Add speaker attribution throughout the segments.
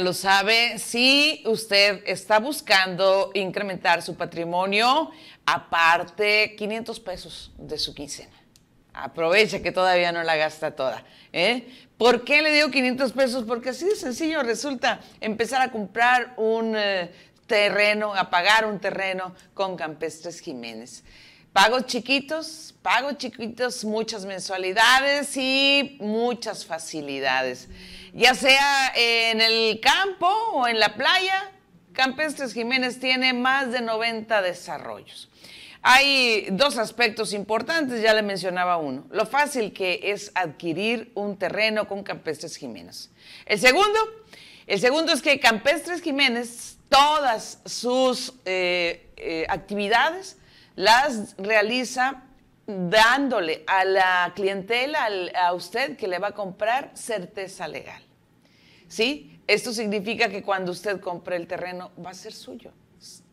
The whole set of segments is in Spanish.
Speaker 1: lo sabe, si usted está buscando incrementar su patrimonio, aparte 500 pesos de su quincena. Aprovecha que todavía no la gasta toda. ¿eh? ¿Por qué le digo 500 pesos? Porque así de sencillo resulta empezar a comprar un eh, terreno, a pagar un terreno con Campestres Jiménez. Pagos chiquitos, pagos chiquitos, muchas mensualidades y muchas facilidades ya sea en el campo o en la playa. Campestres Jiménez tiene más de 90 desarrollos. Hay dos aspectos importantes, ya le mencionaba uno, lo fácil que es adquirir un terreno con Campestres Jiménez. El segundo, el segundo es que Campestres Jiménez todas sus eh, eh, actividades las realiza dándole a la clientela, a usted que le va a comprar, certeza legal. ¿Sí? Esto significa que cuando usted compre el terreno va a ser suyo.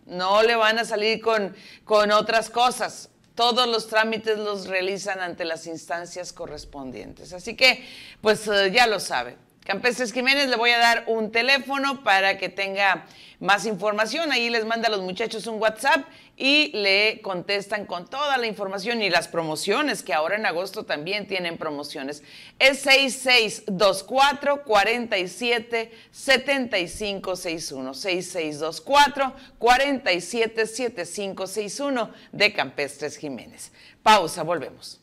Speaker 1: No le van a salir con, con otras cosas. Todos los trámites los realizan ante las instancias correspondientes. Así que, pues eh, ya lo sabe Campestres Jiménez, le voy a dar un teléfono para que tenga más información. Ahí les manda a los muchachos un WhatsApp y le contestan con toda la información y las promociones, que ahora en agosto también tienen promociones. Es 6624 47 6624 47 de Campestres Jiménez. Pausa, volvemos.